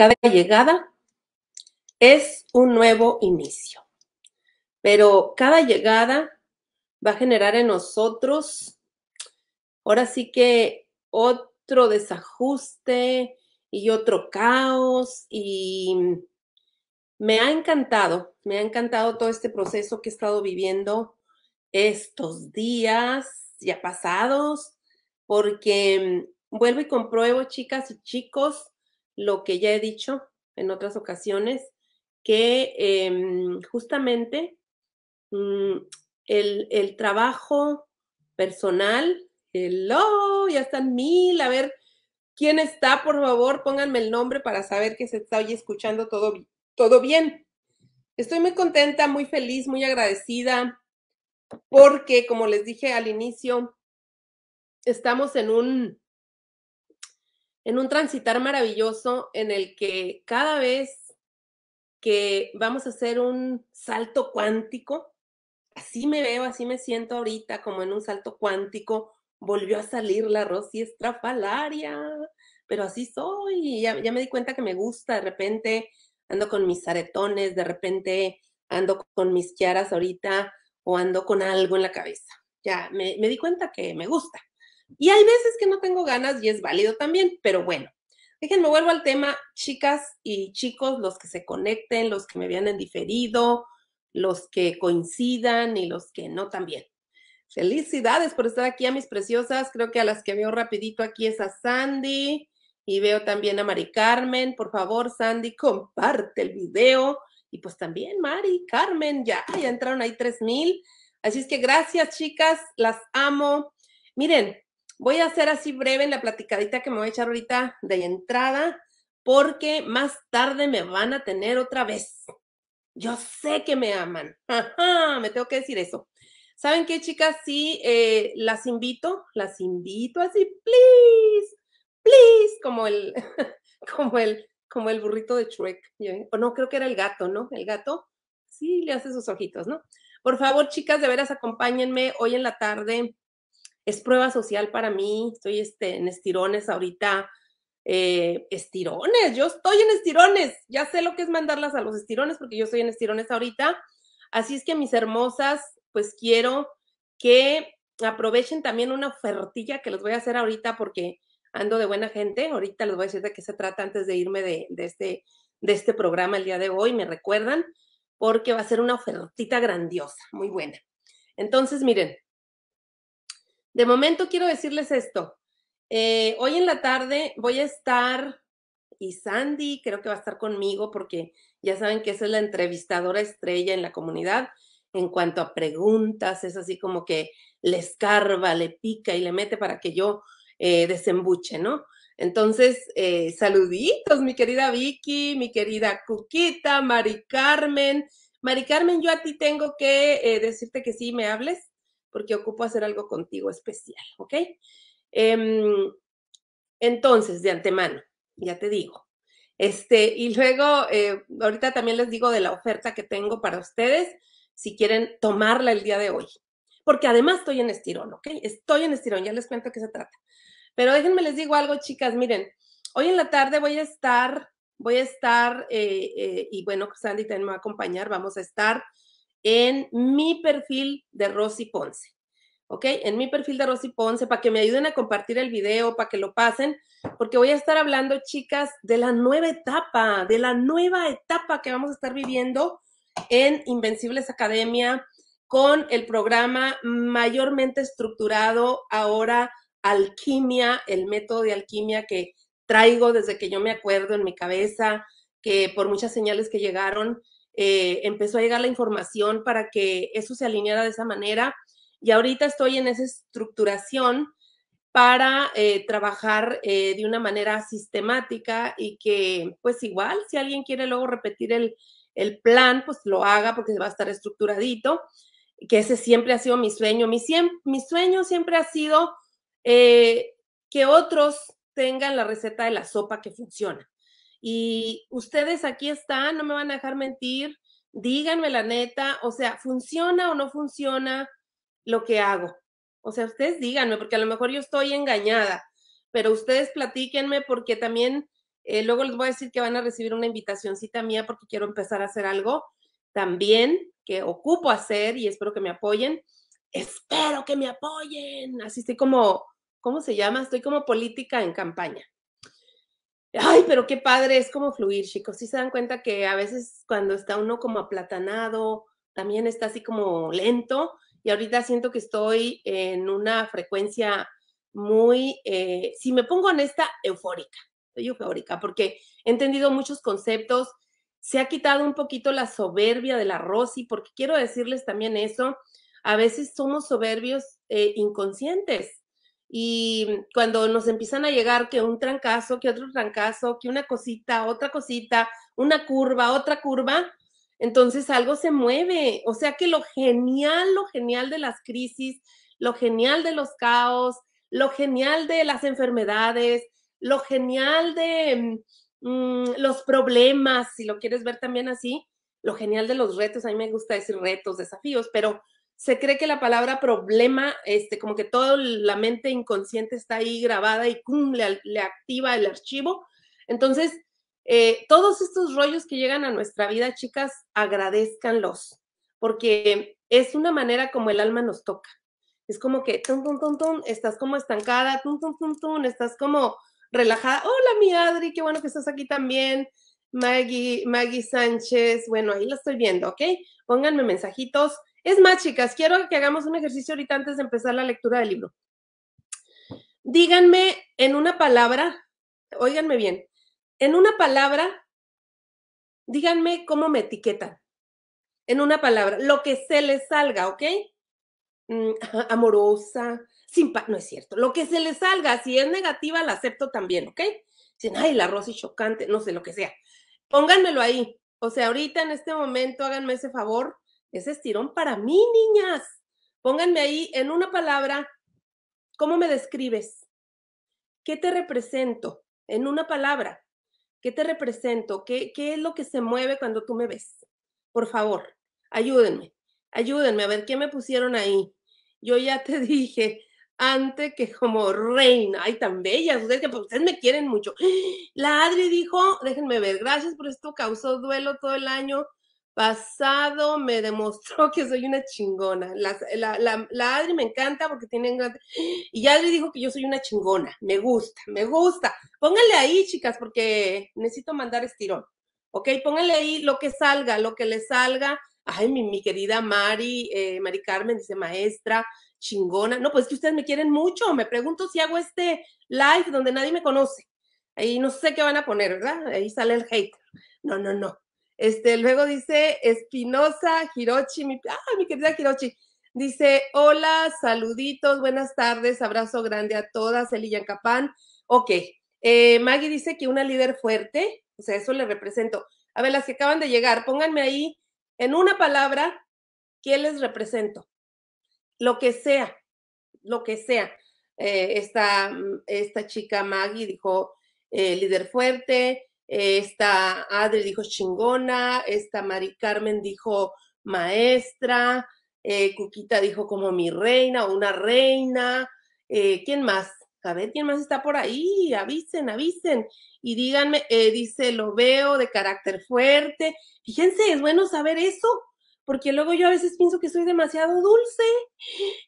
Cada llegada es un nuevo inicio, pero cada llegada va a generar en nosotros, ahora sí que otro desajuste y otro caos y me ha encantado, me ha encantado todo este proceso que he estado viviendo estos días ya pasados, porque vuelvo y compruebo, chicas y chicos, lo que ya he dicho en otras ocasiones, que em, justamente mm, el, el, trabajo personal, hello, oh, ya están mil, a ver quién está, por favor, pónganme el nombre para saber que se está hoy escuchando todo, todo bien. Estoy muy contenta, muy feliz, muy agradecida, porque como les dije al inicio, estamos en un en un transitar maravilloso en el que cada vez que vamos a hacer un salto cuántico, así me veo, así me siento ahorita, como en un salto cuántico, volvió a salir la Rosy estrafalaria, pero así soy, ya, me di cuenta que me gusta, de repente ando con mis aretones, de repente ando con mis tiaras ahorita, o ando con algo en la cabeza. Ya me di cuenta que me gusta. Y hay veces que no tengo ganas y es válido también, pero bueno, déjenme vuelvo al tema, chicas y chicos, los que se conecten, los que me vienen diferido, los que coincidan y los que no también. Felicidades por estar aquí a mis preciosas. Creo que a las que veo rapidito aquí es a Sandy y veo también a Mari Carmen. Por favor, Sandy, comparte el video. Y pues también Mari, Carmen, ya, ya entraron ahí mil. Así es que gracias, chicas, las amo. Miren, Voy a hacer así breve en la platicadita que me voy a echar ahorita de entrada, porque más tarde me van a tener otra vez. Yo sé que me aman. me tengo que decir eso. ¿Saben qué, chicas? Sí, eh, las invito, las invito así, please, please, como el, como el, como el burrito de Shrek. O no, creo que era el gato, ¿no? El gato, sí, le hace sus ojitos, ¿no? Por favor, chicas, de veras, acompáñenme hoy en la tarde es prueba social para mí, estoy este, en estirones ahorita, eh, estirones, yo estoy en estirones, ya sé lo que es mandarlas a los estirones porque yo estoy en estirones ahorita, así es que mis hermosas, pues quiero que aprovechen también una ofertilla que les voy a hacer ahorita porque ando de buena gente, ahorita les voy a decir de qué se trata antes de irme de, este, de este programa el día de hoy, me recuerdan, porque va a ser una ofertita grandiosa, muy buena. Entonces, miren, de momento quiero decirles esto. Eh, hoy en la tarde voy a estar, y Sandy creo que va a estar conmigo porque ya saben que esa es la entrevistadora estrella en la comunidad en cuanto a preguntas, es así como que le escarba, le pica y le mete para que yo eh, desembuche, ¿no? Entonces, eh, saluditos, mi querida Vicky, mi querida Cuquita, Mari Carmen. Mari Carmen, yo a ti tengo que decirte que sí, me hables porque ocupo hacer algo contigo especial, ¿ok? Em, entonces, de antemano, ya te digo. Este, y luego, eh, ahorita también les digo de la oferta que tengo para ustedes, si quieren tomarla el día de hoy. Porque además estoy en estirón, ¿ok? Estoy en estirón, ya les cuento qué se trata. Pero déjenme les digo algo, chicas, miren, hoy en la tarde voy a estar, voy a estar, eh, eh, y bueno, Sandy pues también me va a acompañar, vamos a estar en mi perfil de Rosy Ponce. ¿Ok? En mi perfil de Rosy Ponce, para que me ayuden a compartir el video, para que lo pasen, porque voy a estar hablando, chicas, de la nueva etapa, de la nueva etapa que vamos a estar viviendo en Invencibles Academia con el programa mayormente estructurado ahora alquimia, el método de alquimia que traigo desde que yo me acuerdo en mi cabeza, que por muchas señales que llegaron, eh, empezó a llegar la información para que eso se alineara de esa manera. Y ahorita estoy en esa estructuración para eh, trabajar eh, de una manera sistemática y que pues igual si alguien quiere luego repetir el, plan, pues lo haga porque va a estar estructuradito, que ese siempre ha sido mi sueño. Mi, mi sueño siempre ha sido que otros tengan la receta de la sopa que funciona. Y ustedes aquí están, no me van a dejar mentir, díganme la neta, o sea, ¿funciona o no funciona lo que hago? O sea, ustedes díganme, porque a lo mejor yo estoy engañada, pero ustedes platíquenme porque también eh, luego les voy a decir que van a recibir una invitacioncita mía porque quiero empezar a hacer algo también que ocupo hacer y espero que me apoyen. Espero que me apoyen. Así estoy como, ¿cómo se llama? Estoy como política en campaña. Ay, pero qué padre, es como fluir, chicos. Si se dan cuenta que a veces cuando está uno como aplatanado, también está así como lento. Y ahorita siento que estoy en una frecuencia muy, eh, si me pongo en esta, eufórica. Estoy eufórica porque he entendido muchos conceptos. Se ha quitado un poquito la soberbia de la Rosy, porque quiero decirles también eso. A veces somos soberbios eh, inconscientes y mm, cuando nos empiezan a llegar que un trancazo, que otro trancazo, que una cosita, otra cosita, una curva, otra curva, entonces algo se mueve. O sea que lo genial, lo genial de las crisis, lo genial de los caos, lo genial de las enfermedades, lo genial de mm, mm, los problemas, si lo quieres ver también así, lo genial de los retos, a mí me gusta decir retos, desafíos, pero se cree que la palabra problema, este, como que toda la mente inconsciente está ahí grabada y cum, le, activa el archivo. Entonces, eh, todos estos rollos que llegan a nuestra vida, chicas, agradezcanlos, porque es una manera como el alma nos toca. Es como que, tum, tum, tum, tum, estás como estancada, tum, tum, tum, tum, estás como relajada. Hola, mi Adri, qué bueno que estás aquí también. Maggie, Maggie Sánchez, bueno, ahí la estoy viendo, ¿ok? Pónganme mensajitos es más, chicas, quiero que hagamos un ejercicio ahorita antes de empezar la lectura del libro. Díganme en una palabra, óiganme bien, en una palabra, díganme cómo me etiquetan. En una palabra, lo que se les salga, ¿ok? Mm, amorosa, simpática, no es cierto, lo que se les salga, si es negativa, la acepto también, ¿ok? Dicen, ay, la Rosy chocante, no sé, lo que sea. Pónganmelo ahí. O sea, ahorita en este momento, háganme ese favor, ese estirón para mí, niñas. Pónganme ahí en una palabra, ¿cómo me describes? ¿Qué te represento? En una palabra, ¿qué te represento? ¿Qué, qué es lo que se mueve cuando tú me ves? Por favor, ayúdenme, ayúdenme a ver qué me pusieron ahí. Yo ya te dije, antes que como reina. Ay, tan bella. ustedes pues, me quieren mucho. La Adri dijo, déjenme ver, gracias por esto, causó duelo todo el año pasado me demostró que soy una chingona. La, Adri me encanta porque tiene... Y Adri dijo que yo soy una chingona. Me gusta, me gusta. Pónganle ahí, chicas, porque necesito mandar estirón. ¿Ok? Pónganle ahí lo que salga, lo que le salga. Ay, mi, querida Mari, eh, Mari Carmen dice maestra, chingona. No, pues que ustedes me quieren mucho. Me pregunto si hago este live donde nadie me conoce. Ahí no sé qué van a poner, ¿verdad? Ahí sale el hate. No, no, no. Este, luego dice Espinosa Hirochi, ah, mi, querida Hirochi. Dice, hola, saluditos, buenas tardes, abrazo grande a todas, Eli Capán. Ok, eh, Maggie dice que una líder fuerte, o sea, eso le represento. A ver, las que acaban de llegar, pónganme ahí en una palabra, ¿qué les represento? Lo que sea, lo que sea. Eh, esta, chica Maggie dijo eh, líder fuerte, esta Adri dijo chingona, esta Mari Carmen dijo maestra, eh, Cuquita dijo como mi reina o una reina, eh, ¿quién más? A ver, ¿quién más está por ahí? Avisen, avisen y díganme, eh, dice, lo veo de carácter fuerte. Fíjense, es bueno saber eso, porque luego yo a veces pienso que soy demasiado dulce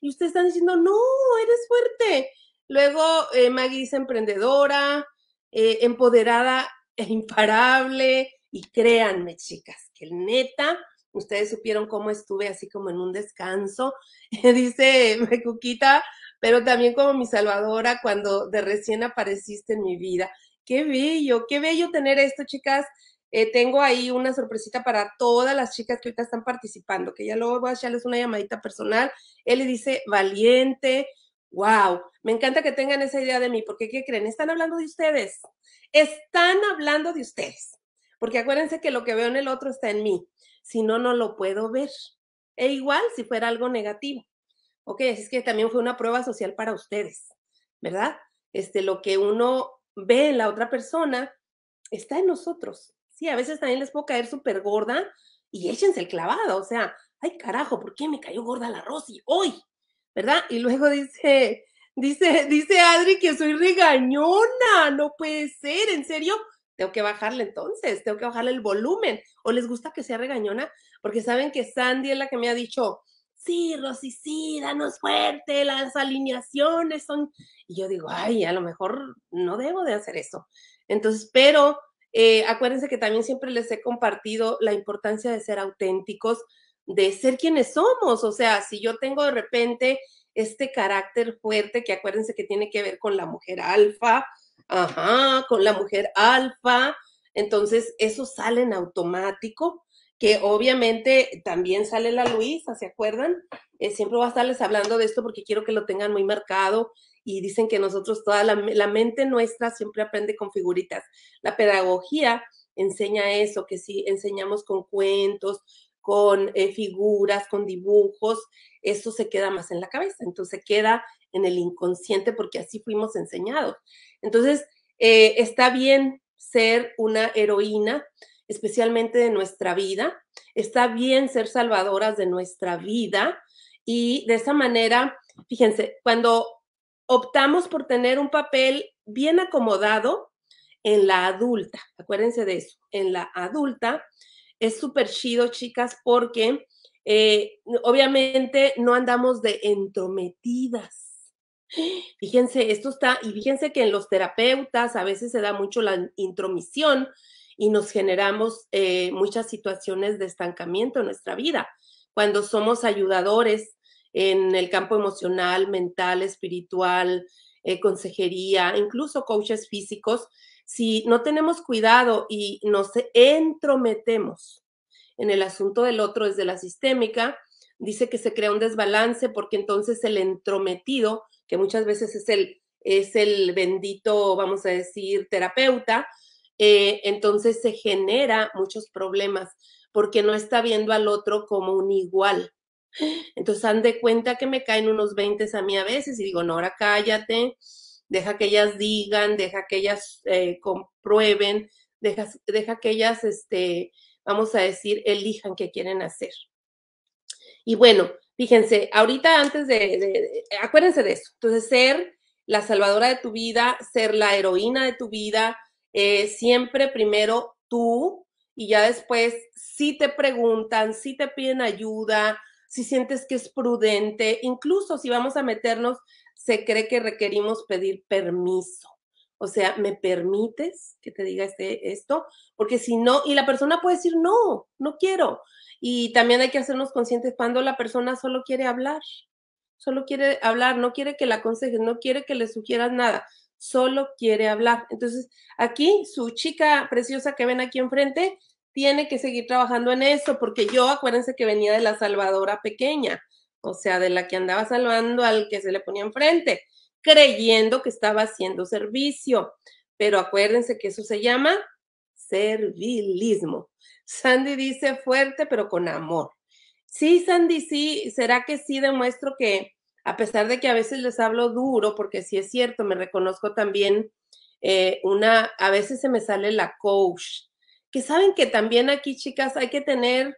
y ustedes están diciendo, no, eres fuerte. Luego Maggie dice emprendedora, empoderada es imparable y créanme, chicas, que el neta, ustedes supieron cómo estuve así como en un descanso, dice Cuquita, pero también como mi salvadora cuando de recién apareciste en mi vida. Qué bello, qué bello tener esto, chicas. Eh, tengo ahí una sorpresita para todas las chicas que ahorita están participando, que ya luego voy a echarles una llamadita personal. Él le dice valiente, Wow, me encanta que tengan esa idea de mí, porque ¿qué creen? Están hablando de ustedes. Están hablando de ustedes. Porque acuérdense que lo que veo en el otro está en mí. Si no, no lo puedo ver. E igual si fuera algo negativo. Ok, así es que también fue una prueba social para ustedes, ¿verdad? Este, lo que uno ve en la otra persona está en nosotros. Sí, a veces también les puedo caer súper gorda y échense el clavado. O sea, ay carajo, ¿por qué me cayó gorda la Rosy hoy? ¿verdad? Y luego dice, dice, dice Adri que soy regañona, no puede ser, en serio, tengo que bajarle entonces, tengo que bajarle el volumen. ¿O les gusta que sea regañona? Porque saben que Sandy es la que me ha dicho, sí, Rosy, sí, danos fuerte, las alineaciones son... Y yo digo, ay, a lo mejor no debo de hacer eso. Entonces, pero eh, acuérdense que también siempre les he compartido la importancia de ser auténticos, de ser quienes somos. O sea, si yo tengo de repente este carácter fuerte, que acuérdense que tiene que ver con la mujer alfa, ajá, con la mujer alfa, entonces eso sale en automático, que obviamente también sale la Luisa, ¿se acuerdan? Eh, siempre voy a estarles hablando de esto porque quiero que lo tengan muy marcado y dicen que nosotros, toda la, la mente nuestra siempre aprende con figuritas. La pedagogía enseña eso, que sí, enseñamos con cuentos, con eh, figuras, con dibujos, eso se queda más en la cabeza, entonces queda en el inconsciente porque así fuimos enseñados. Entonces, eh, está bien ser una heroína, especialmente de nuestra vida, está bien ser salvadoras de nuestra vida y de esa manera, fíjense, cuando optamos por tener un papel bien acomodado en la adulta, acuérdense de eso, en la adulta, es súper chido, chicas, porque eh, obviamente no andamos de entrometidas. Fíjense, esto está, y fíjense que en los terapeutas a veces se da mucho la intromisión y nos generamos eh, muchas situaciones de estancamiento en nuestra vida. Cuando somos ayudadores en el campo emocional, mental, espiritual, eh, consejería, incluso coaches físicos, si no tenemos cuidado y nos entrometemos en el asunto del otro desde la sistémica, dice que se crea un desbalance porque entonces el entrometido, que muchas veces es el, es el bendito, vamos a decir, terapeuta, eh, entonces se genera muchos problemas porque no está viendo al otro como un igual. Entonces, han de cuenta que me caen unos 20 a mí a veces y digo, no, ahora cállate, deja que ellas digan, deja que ellas eh, comprueben, deja, deja, que ellas, este, vamos a decir, elijan qué quieren hacer. Y bueno, fíjense, ahorita antes de, acuérdense de eso, entonces ser la salvadora de tu vida, ser la heroína de tu vida, eh, siempre primero tú y ya después si te preguntan, si te piden ayuda, si sientes que es prudente, incluso si vamos a meternos se cree que requerimos pedir permiso. O sea, ¿me permites que te diga este, esto? Porque si no, y la persona puede decir, no, no quiero. Y también hay que hacernos conscientes cuando la persona solo quiere hablar, solo quiere hablar, no quiere que la aconsejes, no quiere que le sugieras nada, solo quiere hablar. Entonces, aquí su chica preciosa que ven aquí enfrente tiene que seguir trabajando en eso, porque yo acuérdense que venía de la Salvadora pequeña o sea, de la que andaba salvando al que se le ponía enfrente, creyendo que estaba haciendo servicio. Pero acuérdense que eso se llama servilismo. Sandy dice fuerte, pero con amor. Sí, Sandy, sí, ¿será que sí demuestro que, a pesar de que a veces les hablo duro, porque sí es cierto, me reconozco también eh, una, a veces se me sale la coach, que saben que también aquí, chicas, hay que tener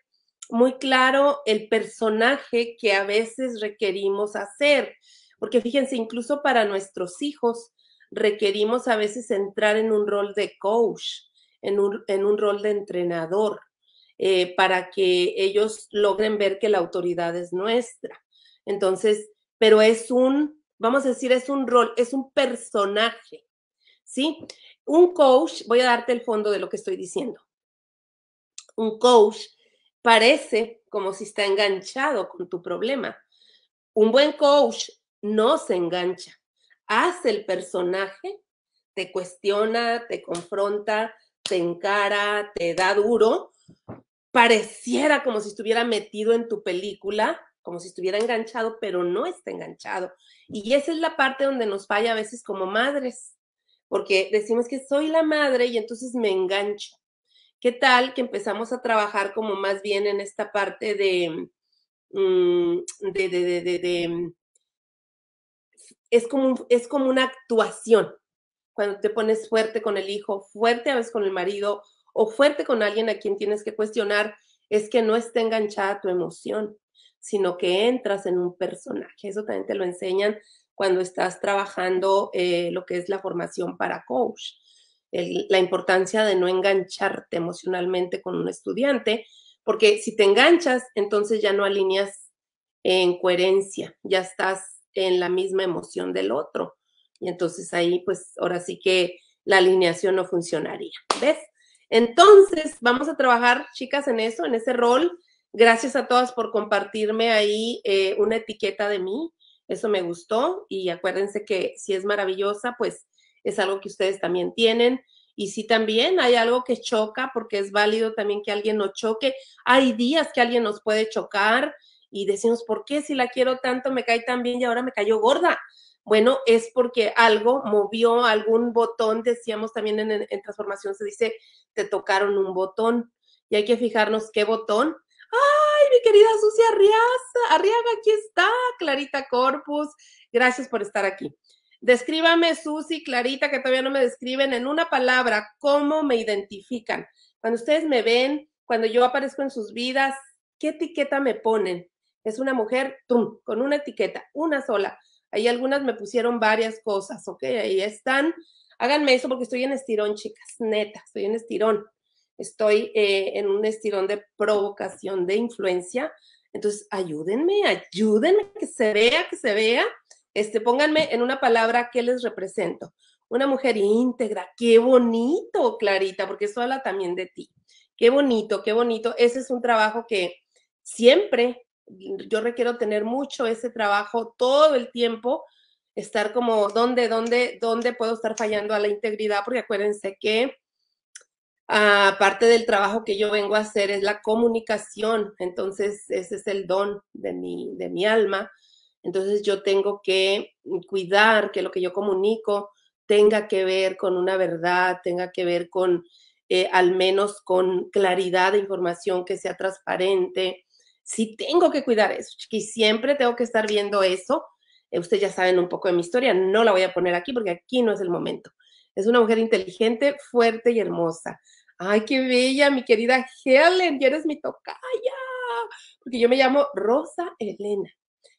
muy claro el personaje que a veces requerimos hacer, porque fíjense, incluso para nuestros hijos requerimos a veces entrar en un rol de coach, en un, en un rol de entrenador, eh, para que ellos logren ver que la autoridad es nuestra. Entonces, pero es un, vamos a decir, es un rol, es un personaje, ¿sí? Un coach, voy a darte el fondo de lo que estoy diciendo. Un coach parece como si está enganchado con tu problema. Un buen coach no se engancha, hace el personaje, te cuestiona, te confronta, te encara, te da duro, pareciera como si estuviera metido en tu película, como si estuviera enganchado, pero no está enganchado. Y esa es la parte donde nos falla a veces como madres, porque decimos que soy la madre y entonces me engancho. ¿Qué tal que empezamos a trabajar como más bien en esta parte de, mm, mm, es, como, es como una actuación? Cuando te pones fuerte con el hijo, fuerte a veces con el marido o fuerte con alguien a quien tienes que cuestionar, es que no esté enganchada tu emoción, sino que entras en un personaje. Eso también te lo enseñan cuando estás trabajando eh, lo que es la formación para coach la importancia de no engancharte emocionalmente con un estudiante, porque si te enganchas, entonces ya no alineas en coherencia, ya estás en la misma emoción del otro. Y entonces ahí, pues ahora sí que la alineación no funcionaría. ¿Ves? Entonces, vamos a trabajar, chicas, en eso, en ese rol. Gracias a todas por compartirme ahí eh, una etiqueta de mí. Eso me gustó y acuérdense que si es maravillosa, pues es algo que ustedes también tienen. Y si también hay algo que choca, porque es válido también que alguien nos choque, hay días que alguien nos puede chocar y decimos, ¿por qué si la quiero tanto me cae tan bien y ahora me cayó gorda? Bueno, es porque algo movió algún botón, decíamos también en, transformación, se dice, te tocaron un botón. Y hay que fijarnos qué botón. ¡Ay, mi querida Sucia Arriaga, aquí está, Clarita Corpus. Gracias por estar aquí. Descríbame, Susi, Clarita, que todavía no me describen, en una palabra, cómo me identifican. Cuando ustedes me ven, cuando yo aparezco en sus vidas, ¿qué etiqueta me ponen? Es una mujer, tum, con una etiqueta, una sola. Ahí algunas me pusieron varias cosas, ¿ok? Ahí están. Háganme eso porque estoy en estirón, chicas, neta, estoy en estirón. Estoy eh, en un estirón de provocación, de influencia. Entonces, ayúdenme, ayúdenme, que se vea, que se vea. Este, pónganme en una palabra qué les represento. Una mujer íntegra, qué bonito, Clarita, porque eso habla también de ti. Qué bonito, qué bonito. Ese es un trabajo que siempre yo requiero tener mucho ese trabajo todo el tiempo, estar como, ¿dónde, dónde, dónde puedo estar fallando a la integridad? Porque acuérdense que aparte ah, del trabajo que yo vengo a hacer es la comunicación, entonces ese es el don de mi, de mi alma entonces yo tengo que cuidar que lo que yo comunico tenga que ver con una verdad, tenga que ver con eh, al menos con claridad de información, que sea transparente. Sí tengo que cuidar eso, y siempre tengo que estar viendo eso. Eh, ustedes ya saben un poco de mi historia, no la voy a poner aquí porque aquí no es el momento. Es una mujer inteligente, fuerte y hermosa. Ay, qué bella, mi querida Helen, ya eres mi tocaya, porque yo me llamo Rosa Elena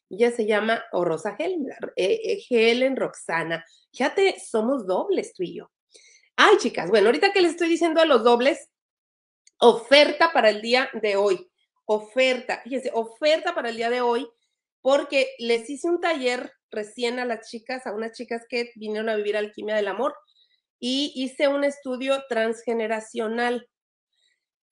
ya se llama o Rosa Helen, eh, eh, Helen Roxana. Fíjate, somos dobles tú y yo. Ay, chicas, bueno, ahorita que les estoy diciendo a los dobles, oferta para el día de hoy. Oferta, fíjense, oferta para el día de hoy, porque les hice un taller recién a las chicas, a unas chicas que vinieron a vivir alquimia del amor, y hice un estudio transgeneracional.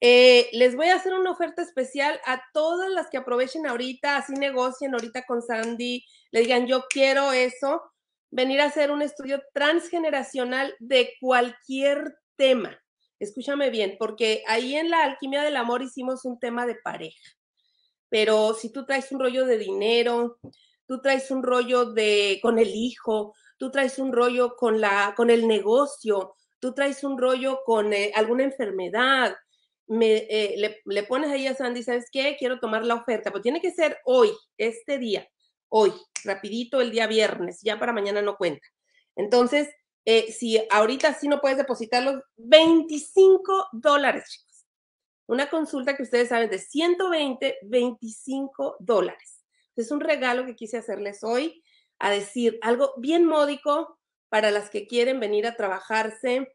Eh, les voy a hacer una oferta especial a todas las que aprovechen ahorita, así negocien ahorita con Sandy, le digan yo quiero eso, venir a hacer un estudio transgeneracional de cualquier tema. Escúchame bien, porque ahí en la alquimia del amor hicimos un tema de pareja, pero si tú traes un rollo de dinero, tú traes un rollo de con el hijo, tú traes un rollo con la con el negocio, tú traes un rollo con eh, alguna enfermedad, me, eh, le, pones ahí a Sandy, ¿sabes qué? Quiero tomar la oferta, pero tiene que ser hoy, este día, hoy, rapidito el día viernes, ya para mañana no cuenta. Entonces, eh, si ahorita sí no puedes depositar los 25 dólares, chicos. Una consulta que ustedes saben de 120, 25 dólares. Es un regalo que quise hacerles hoy a decir algo bien módico para las que quieren venir a trabajarse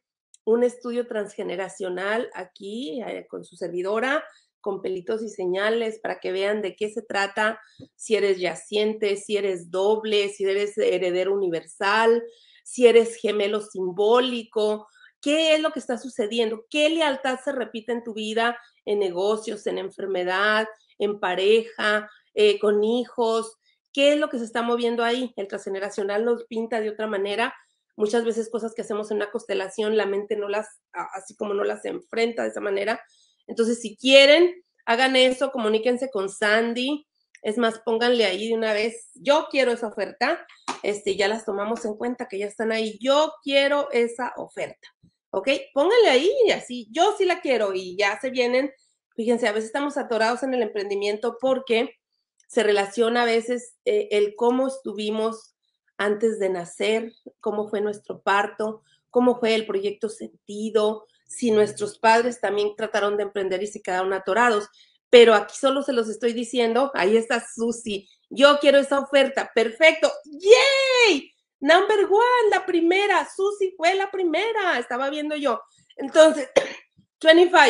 un estudio transgeneracional aquí eh, con su servidora, con pelitos y señales para que vean de qué se trata, si eres yaciente, si eres doble, si eres heredero universal, si eres gemelo simbólico, qué es lo que está sucediendo, qué lealtad se repite en tu vida, en negocios, en enfermedad, en pareja, eh, con hijos, qué es lo que se está moviendo ahí. El transgeneracional nos pinta de otra manera Muchas veces cosas que hacemos en una constelación, la mente no las, así como no las enfrenta de esa manera. Entonces, si quieren, hagan eso, comuníquense con Sandy. Es más, pónganle ahí de una vez, yo quiero esa oferta. Este, ya las tomamos en cuenta que ya están ahí. Yo quiero esa oferta. ¿Ok? Pónganle ahí y así, yo sí la quiero y ya se vienen. Fíjense, a veces estamos atorados en el emprendimiento porque se relaciona a veces eh, el cómo estuvimos antes de nacer, cómo fue nuestro parto, cómo fue el proyecto sentido, si nuestros padres también trataron de emprender y se quedaron atorados. Pero aquí solo se los estoy diciendo, ahí está Susi, yo quiero esa oferta, perfecto, ¡yay! Number one, la primera, Susi fue la primera, estaba viendo yo. Entonces, 25,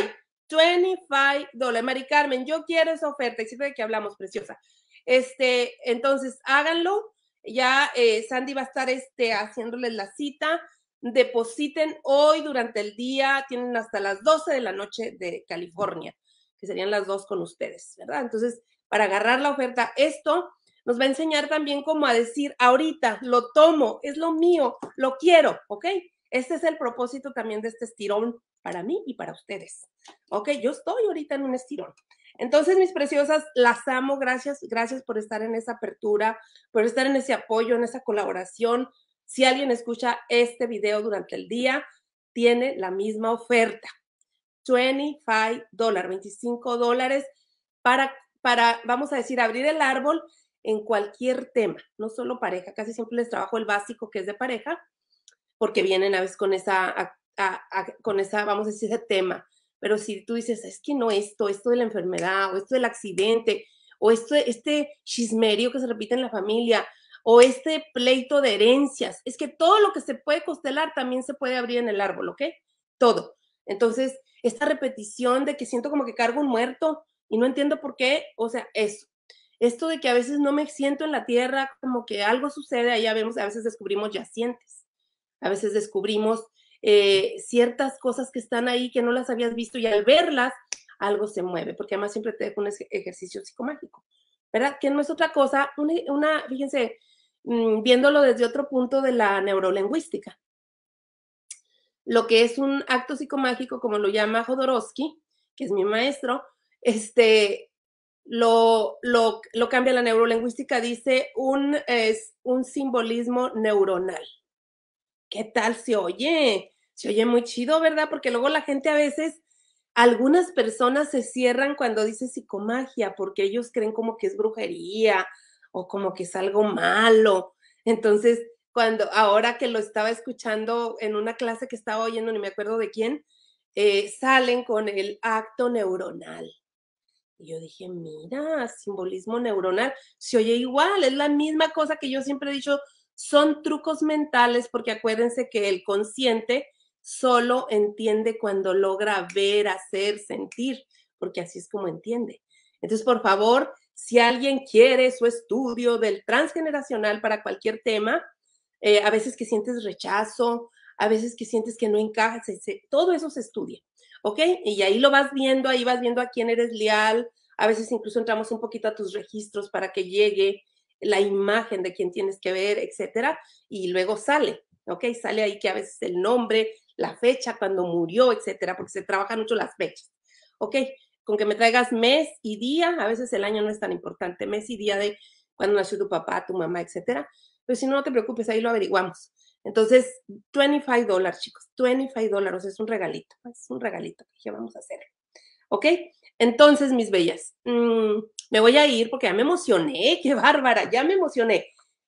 25 dólares. Mari Carmen, yo quiero esa oferta, y siempre que hablamos, preciosa. Este, entonces, háganlo ya eh, Sandy va a estar este, haciéndoles la cita. Depositen hoy durante el día, tienen hasta las 12 de la noche de California, que serían las dos con ustedes, ¿verdad? Entonces, para agarrar la oferta, esto nos va a enseñar también cómo a decir, ahorita lo tomo, es lo mío, lo quiero, ¿ok? Este es el propósito también de este estirón para mí y para ustedes. Ok, yo estoy ahorita en un estirón. Entonces, mis preciosas, las amo. Gracias, gracias por estar en esa apertura, por estar en ese apoyo, en esa colaboración. Si alguien escucha este video durante el día, tiene la misma oferta. 25 dólares, 25 dólares para, para, vamos a decir, abrir el árbol en cualquier tema, no solo pareja. Casi siempre les trabajo el básico que es de pareja, porque vienen a veces con esa, con esa, vamos a decir, ese tema pero si tú dices, es que no esto, esto de la enfermedad, o esto del accidente, o esto, este chismerío que se repite en la familia, o este pleito de herencias, es que todo lo que se puede constelar también se puede abrir en el árbol, ¿ok? Todo. Entonces, esta repetición de que siento como que cargo un muerto y no entiendo por qué, o sea, eso. Esto de que a veces no me siento en la tierra, como que algo sucede, ahí vemos a veces descubrimos yacientes, a veces descubrimos eh, ciertas cosas que están ahí que no las habías visto y al verlas algo se mueve, porque además siempre te dejo un ejercicio psicomágico, ¿verdad? Que no es otra cosa, una, fíjense, mm, viéndolo desde otro punto de la neurolingüística. Lo que es un acto psicomágico, como lo llama Jodorowsky, que es mi maestro, este, lo, lo, lo cambia la neurolingüística, dice un, es un simbolismo neuronal. ¿qué tal se oye? Se oye muy chido, ¿verdad? Porque luego la gente a veces, algunas personas se cierran cuando dice psicomagia, porque ellos creen como que es brujería o como que es algo malo. Entonces, cuando ahora que lo estaba escuchando en una clase que estaba oyendo, ni me acuerdo de quién, eh, salen con el acto neuronal. Y yo dije, mira, simbolismo neuronal, se oye igual, es la misma cosa que yo siempre he dicho son trucos mentales porque acuérdense que el consciente solo entiende cuando logra ver, hacer, sentir, porque así es como entiende. Entonces, por favor, si alguien quiere su estudio del transgeneracional para cualquier tema, eh, a veces que sientes rechazo, a veces que sientes que no encajas, todo eso se estudia, ¿ok? Y ahí lo vas viendo, ahí vas viendo a quién eres leal, a veces incluso entramos un poquito a tus registros para que llegue la imagen de quien tienes que ver, etcétera, y luego sale, ¿ok? Sale ahí que a veces el nombre, la fecha, cuando murió, etcétera, porque se trabajan mucho las fechas, ¿ok? Con que me traigas mes y día, a veces el año no es tan importante, mes y día de cuando nació tu papá, tu mamá, etcétera, pero si no, no te preocupes, ahí lo averiguamos. Entonces, 25 dólares, chicos, 25 dólares es un regalito, es un regalito que vamos a hacer, ¿ok? Entonces, mis bellas, mm, me voy a ir porque ya me emocioné, qué bárbara, ya me emocioné.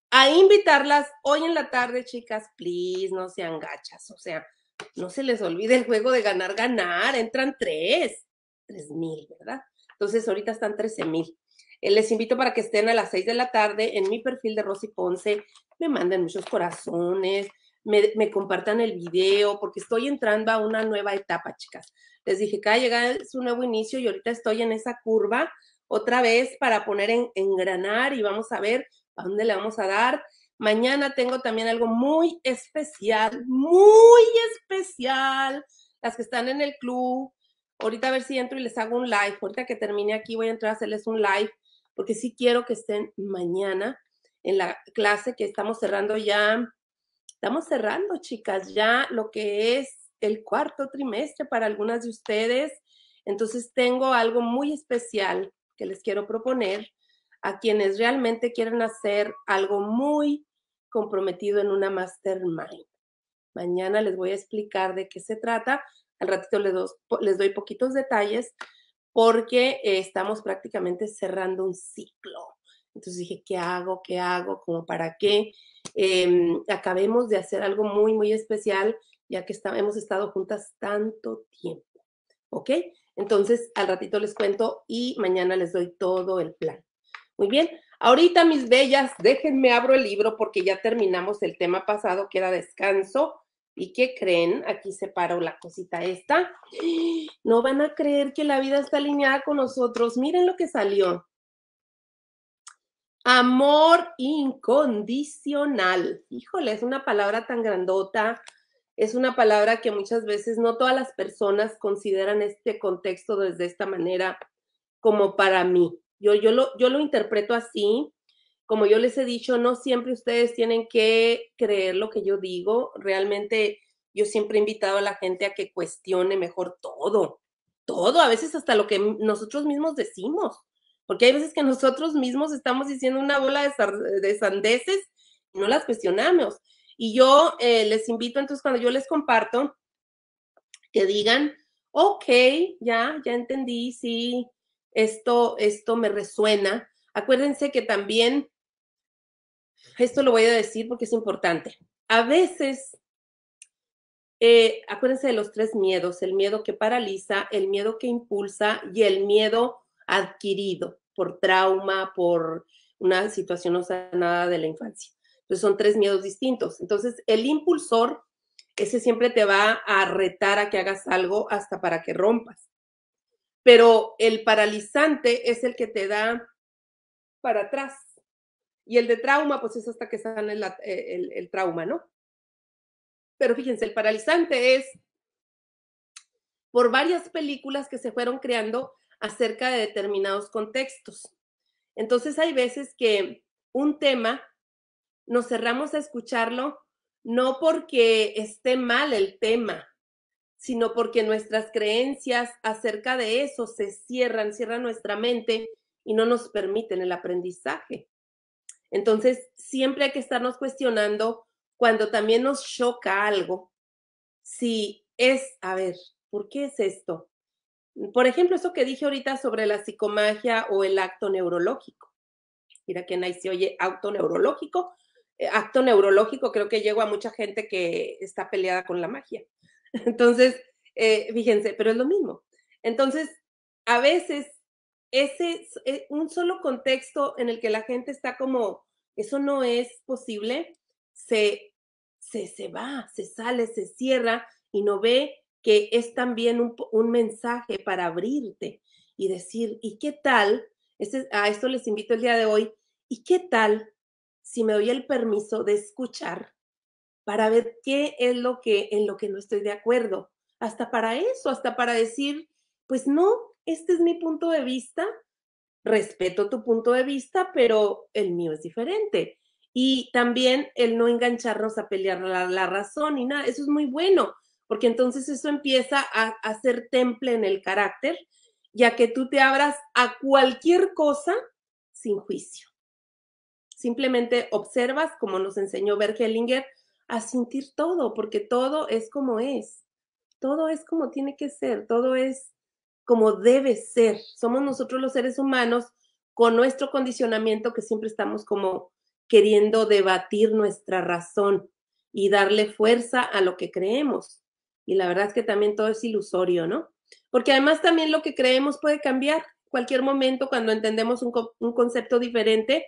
A invitarlas hoy en la tarde, chicas, please, no sean gachas, o sea, no se les olvide el juego de ganar, ganar, entran tres, tres mil, ¿verdad? Entonces, ahorita están trece mil. Eh, les invito para que estén a las seis de la tarde en mi perfil de Rosy Ponce. Me manden muchos corazones, me, me, compartan el video, porque estoy entrando a una nueva etapa, chicas. Les dije, cada llegada es un nuevo inicio y ahorita estoy en esa curva otra vez para poner en engranar y vamos a ver a dónde le vamos a dar. Mañana tengo también algo muy especial, muy especial. Las que están en el club, ahorita a ver si entro y les hago un live. Ahorita que termine aquí voy a entrar a hacerles un live porque sí quiero que estén mañana en la clase que estamos cerrando ya. Estamos cerrando, chicas, ya lo que es el cuarto trimestre para algunas de ustedes. Entonces tengo algo muy especial que les quiero proponer a quienes realmente quieren hacer algo muy comprometido en una mastermind. Mañana les voy a explicar de qué se trata. Al ratito les, les doy poquitos detalles porque eh, estamos prácticamente cerrando un ciclo. Entonces dije, ¿qué hago? ¿Qué hago? ¿Cómo para qué? Em, acabemos de hacer algo muy, muy especial ya que hemos estado juntas tanto tiempo. ¿Ok? Entonces, al ratito les cuento y mañana les doy todo el plan. Muy bien. Ahorita, mis bellas, déjenme abro el libro porque ya terminamos el tema pasado, queda descanso. ¿Y qué creen? Aquí separo la cosita esta. No van a creer que la vida está alineada con nosotros. Miren lo que salió. Amor incondicional. Híjole, es una palabra tan grandota es una palabra que muchas veces no todas las personas consideran este contexto desde esta manera como para mí. Yo, yo, lo, yo lo interpreto así, como yo les he dicho, no siempre ustedes tienen que creer lo que yo digo. Realmente yo siempre he invitado a la gente a que cuestione mejor todo, todo, a veces hasta lo que nosotros mismos decimos, porque hay veces que nosotros mismos estamos diciendo una bola de, de sandeces y no las cuestionamos. Y yo eh, les invito, entonces, cuando yo les comparto, que digan, ok, ya, ya entendí, sí, esto, esto me resuena. Acuérdense que también, esto lo voy a decir porque es importante. A veces, eh, acuérdense de los tres miedos, el miedo que paraliza, el miedo que impulsa y el miedo adquirido por trauma, por una situación no sanada de la infancia. Pues, son tres miedos distintos. Entonces el impulsor, ese siempre te va a retar a que hagas algo hasta para que rompas. Pero el paralizante es el que te da para atrás. Y el de trauma, pues es hasta que sane el, eh, el, el trauma, ¿no? Pero fíjense, el paralizante es por varias películas que se fueron creando acerca de determinados contextos. Entonces hay veces que un tema nos cerramos a escucharlo, no porque esté mal el tema, sino porque nuestras creencias acerca de eso se cierran, cierran nuestra mente y no nos permiten el aprendizaje. Entonces, siempre hay que estarnos cuestionando cuando también nos choca algo, si es, a ver, ¿por qué es esto? Por ejemplo, eso que dije ahorita sobre la psicomagia o el acto neurológico. Mira que ahí se oye auto neurológico, eh, acto neurológico, creo que llego a mucha gente que está peleada con la magia. Entonces, eh, fíjense, pero es lo mismo. Entonces, a veces ese eh, un solo contexto en el que la gente está como, eso no es posible, se, se, se va, se sale, se cierra y no ve que es también un, mensaje para abrirte y decir, ¿y qué tal? Este, a esto les invito el día de hoy, ¿y qué tal si me doy el permiso de escuchar para ver qué es lo que en lo que no estoy de acuerdo, hasta para eso, hasta para decir, pues no, este es mi punto de vista, respeto tu punto de vista, pero el mío es diferente. Y también el no engancharnos a pelear la, razón y nada, eso es muy bueno, porque entonces eso empieza a, ser hacer temple en el carácter, ya que tú te abras a cualquier cosa sin juicio. Simplemente observas, como nos enseñó bergelinger a sentir todo, porque todo es como es. Todo es como tiene que ser, todo es como debe ser. Somos nosotros los seres humanos con nuestro condicionamiento que siempre estamos como queriendo debatir nuestra razón y darle fuerza a lo que creemos. Y la verdad es que también todo es ilusorio, ¿no? Porque además también lo que creemos puede cambiar. Cualquier momento, cuando entendemos un, un concepto diferente,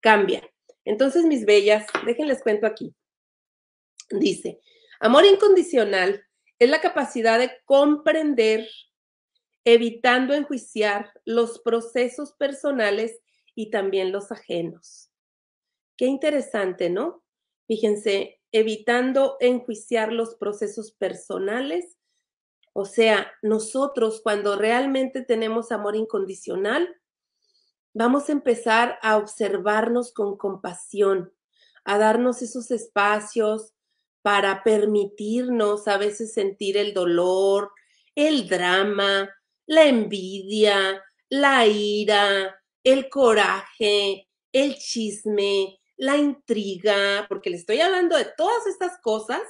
cambia. Entonces, mis bellas, déjenles cuento aquí. Dice, amor incondicional es la capacidad de comprender, evitando enjuiciar los procesos personales y también los ajenos. Qué interesante, ¿no? Fíjense, evitando enjuiciar los procesos personales. O sea, nosotros cuando realmente tenemos amor incondicional, Vamos a empezar a observarnos con compasión, a darnos esos espacios para permitirnos a veces sentir el dolor, el drama, la envidia, la ira, el coraje, el chisme, la intriga, porque le estoy hablando de todas estas cosas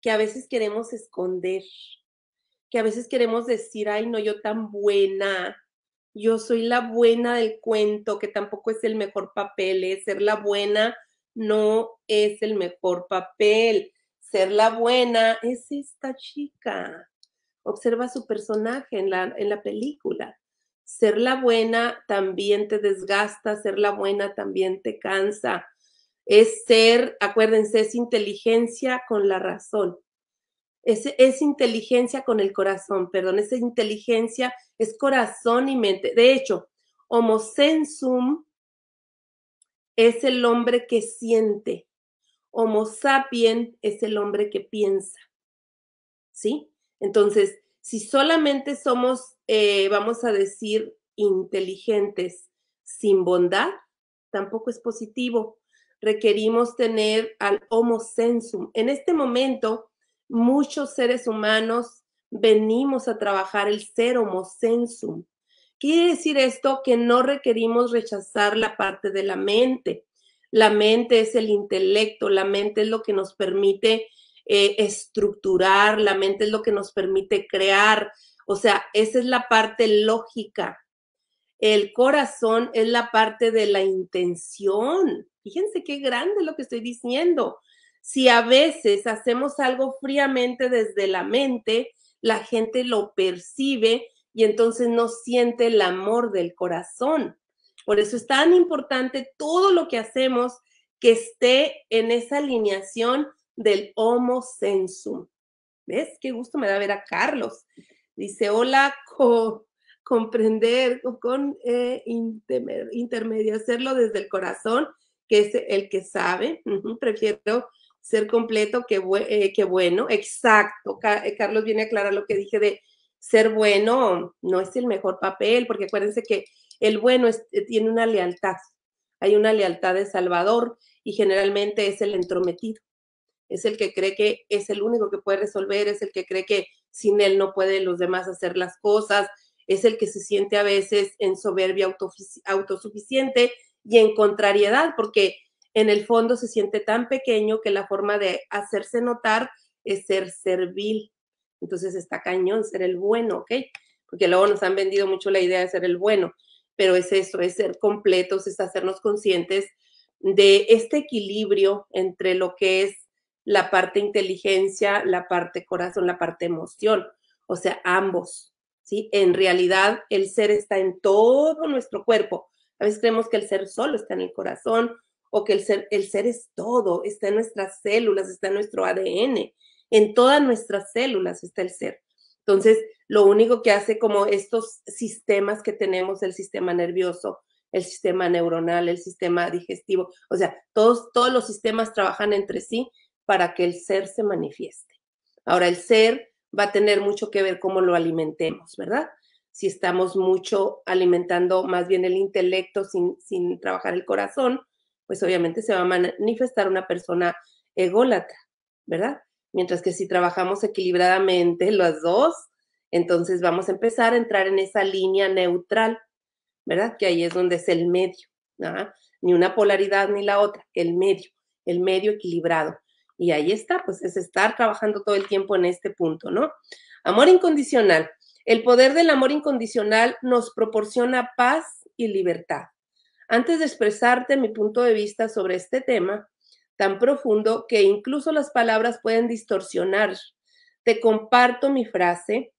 que a veces queremos esconder, que a veces queremos decir, ay, no, yo tan buena, yo soy la buena del cuento, que tampoco es el mejor papel, ¿eh? ser la buena no es el mejor papel, ser la buena es esta chica. Observa su personaje en la, en la película. Ser la buena también te desgasta, ser la buena también te cansa. Es ser, acuérdense, es inteligencia con la razón. Es, es, inteligencia con el corazón, perdón, esa inteligencia, es corazón y mente. De hecho, homo sensum es el hombre que siente. Homo sapien es el hombre que piensa. ¿Sí? Entonces, si solamente somos, eh, vamos a decir, inteligentes sin bondad, tampoco es positivo. Requerimos tener al homo sensum. En este momento, muchos seres humanos venimos a trabajar el ser homo sensum. Quiere decir esto que no requerimos rechazar la parte de la mente. La mente es el intelecto, la mente es lo que nos permite eh, estructurar, la mente es lo que nos permite crear. O sea, esa es la parte lógica. El corazón es la parte de la intención. Fíjense qué grande lo que estoy diciendo. Si a veces hacemos algo fríamente desde la mente, la gente lo percibe y entonces no siente el amor del corazón. Por eso es tan importante todo lo que hacemos que esté en esa alineación del homo sensum. ¿Ves? Qué gusto me da ver a Carlos. Dice, hola, comprender con eh, intermedio, hacerlo desde el corazón, que es el que sabe. Prefiero ser completo, qué, eh, bueno, exacto. Eh, Carlos viene a aclarar lo que dije de ser bueno, no es el mejor papel, porque acuérdense que el bueno eh, tiene una lealtad, hay una lealtad de Salvador y generalmente es el entrometido, es el que cree que es el único que puede resolver, es el que cree que sin él no pueden los demás hacer las cosas, es el que se siente a veces en soberbia autosuficiente y en contrariedad, porque en el fondo se siente tan pequeño que la forma de hacerse notar es ser servil. Entonces está cañón ser el bueno, ¿ok? Porque luego nos han vendido mucho la idea de ser el bueno, pero es eso, es ser completos, es hacernos conscientes de este equilibrio entre lo que es la parte inteligencia, la parte corazón, la parte emoción, o sea, ambos, ¿sí? En realidad el ser está en todo nuestro cuerpo. A veces creemos que el ser solo está en el corazón o que el ser, el ser es todo, está en nuestras células, está en nuestro ADN, en todas nuestras células está el ser. Entonces, lo único que hace como estos sistemas que tenemos, el sistema nervioso, el sistema neuronal, el sistema digestivo, o sea, todos, todos los sistemas trabajan entre sí para que el ser se manifieste. Ahora, el ser va a tener mucho que ver cómo lo alimentemos, ¿verdad? Si estamos mucho alimentando más bien el intelecto sin trabajar el corazón, pues obviamente se va a manifestar una persona ególatra, ¿verdad? Mientras que si trabajamos equilibradamente las dos, entonces vamos a empezar a entrar en esa línea neutral, ¿verdad? Que ahí es donde es el medio, ¿ah? ni una polaridad ni la otra, el medio, el medio equilibrado. Y ahí está, pues es estar trabajando todo el tiempo en este punto, ¿no? Amor incondicional. El poder del amor incondicional nos proporciona paz y libertad. Antes de expresarte mi punto de vista sobre este tema tan profundo que incluso las palabras pueden distorsionar, te comparto mi frase.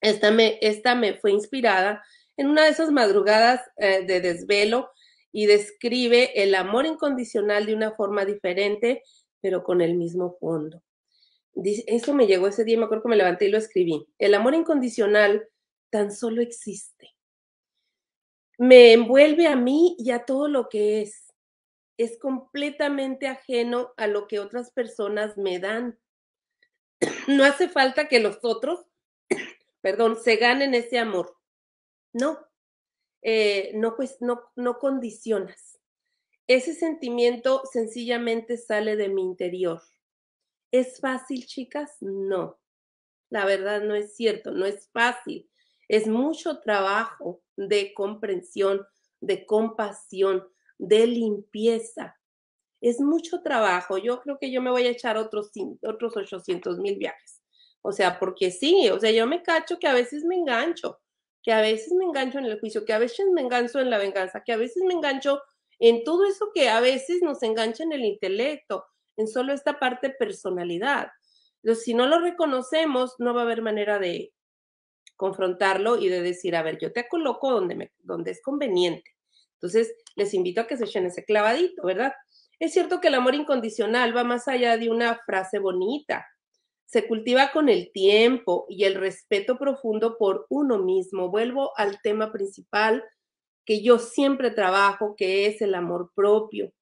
Esta me, esta me fue inspirada en una de esas madrugadas eh, de desvelo y describe el amor incondicional de una forma diferente, pero con el mismo fondo. eso me llegó ese día, me acuerdo que me levanté y lo escribí. El amor incondicional tan solo existe me envuelve a mí y a todo lo que es. Es completamente ajeno a lo que otras personas me dan. No hace falta que los otros, perdón, se ganen ese amor. No, eh, no, pues, no, no condicionas. Ese sentimiento sencillamente sale de mi interior. ¿Es fácil, chicas? No. La verdad no es cierto, no es fácil. Es mucho trabajo de comprensión, de compasión, de limpieza. Es mucho trabajo. Yo creo que yo me voy a echar otros, otros 800 mil viajes. O sea, porque sí, o sea, yo me cacho que a veces me engancho, que a veces me engancho en el juicio, que a veces me engancho en la venganza, que a veces me engancho en todo eso que a veces nos engancha en el intelecto, en solo esta parte personalidad. si no lo reconocemos, no va a haber manera de, confrontarlo y de decir, a ver, yo te coloco donde, donde es conveniente. Entonces, les invito a que se echen ese clavadito, ¿verdad? Es cierto que el amor incondicional va más allá de una frase bonita. Se cultiva con el tiempo y el respeto profundo por uno mismo. Vuelvo al tema principal que yo siempre trabajo, que es el amor propio,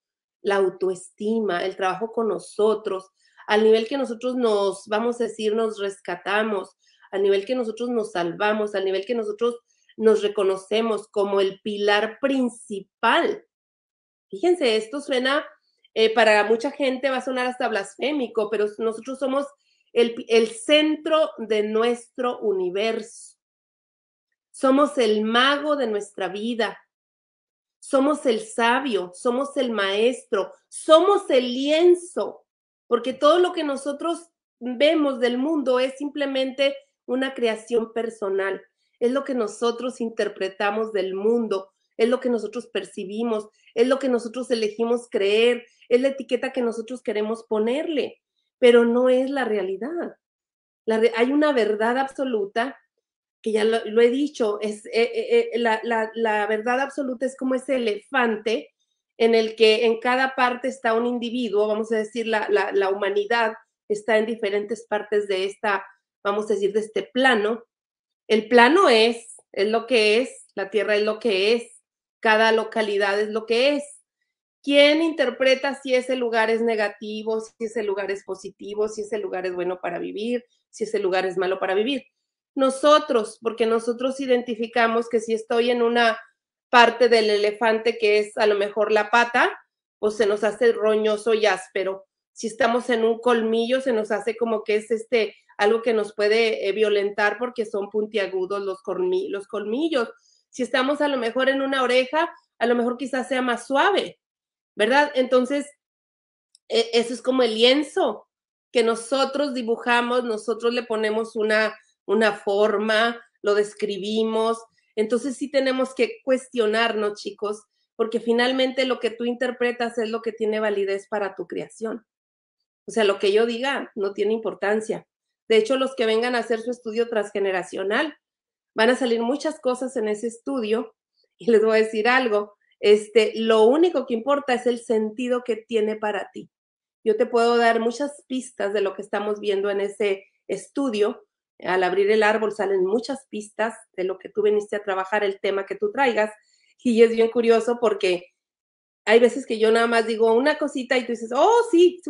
la autoestima, el trabajo con nosotros, al nivel que nosotros nos, vamos a decir, nos rescatamos, a nivel que nosotros nos salvamos, al nivel que nosotros nos reconocemos como el pilar principal. Fíjense, esto suena, eh, para mucha gente va a sonar hasta blasfémico, pero nosotros somos el centro de nuestro universo. Somos el mago de nuestra vida. Somos el sabio, somos el maestro, somos el lienzo, porque todo lo que nosotros vemos del mundo es simplemente una creación personal, es lo que nosotros interpretamos del mundo, es lo que nosotros percibimos, es lo que nosotros elegimos creer, es la etiqueta que nosotros queremos ponerle, pero no es la realidad. hay una verdad absoluta, que ya lo, he dicho, es, eh, eh, eh, la, verdad absoluta es como ese elefante en el que en cada parte está un individuo, vamos a decir, la, humanidad está en diferentes partes de esta vamos a decir, de este plano. El plano es, es lo que es, la tierra es lo que es, cada localidad es lo que es. ¿Quién interpreta si ese lugar es negativo, si ese lugar es positivo, si ese lugar es bueno para vivir, si ese lugar es malo para vivir? Nosotros, porque nosotros identificamos que si estoy en una parte del elefante que es a lo mejor la pata, pues se nos hace roñoso y áspero. Si estamos en un colmillo, se nos hace como que es este algo que nos puede eh, violentar porque son puntiagudos los, los colmillos. Si estamos a lo mejor en una oreja, a lo mejor quizás sea más suave, ¿verdad? Entonces, e-, eso es como el lienzo que nosotros dibujamos, nosotros le ponemos una, una forma, lo describimos. Entonces sí tenemos que cuestionarnos, chicos, porque finalmente lo que tú interpretas es lo que tiene validez para tu creación. O sea, lo que yo diga no tiene importancia. De hecho, los que vengan a hacer su estudio transgeneracional, van a salir muchas cosas en ese estudio y les voy a decir algo. Este, lo único que importa es el sentido que tiene para ti. Yo te puedo dar muchas pistas de lo que estamos viendo en ese estudio. Al abrir el árbol salen muchas pistas de lo que tú viniste a trabajar, el tema que tú traigas. Y es bien curioso porque hay veces que yo nada más digo una cosita y tú dices, oh, sí,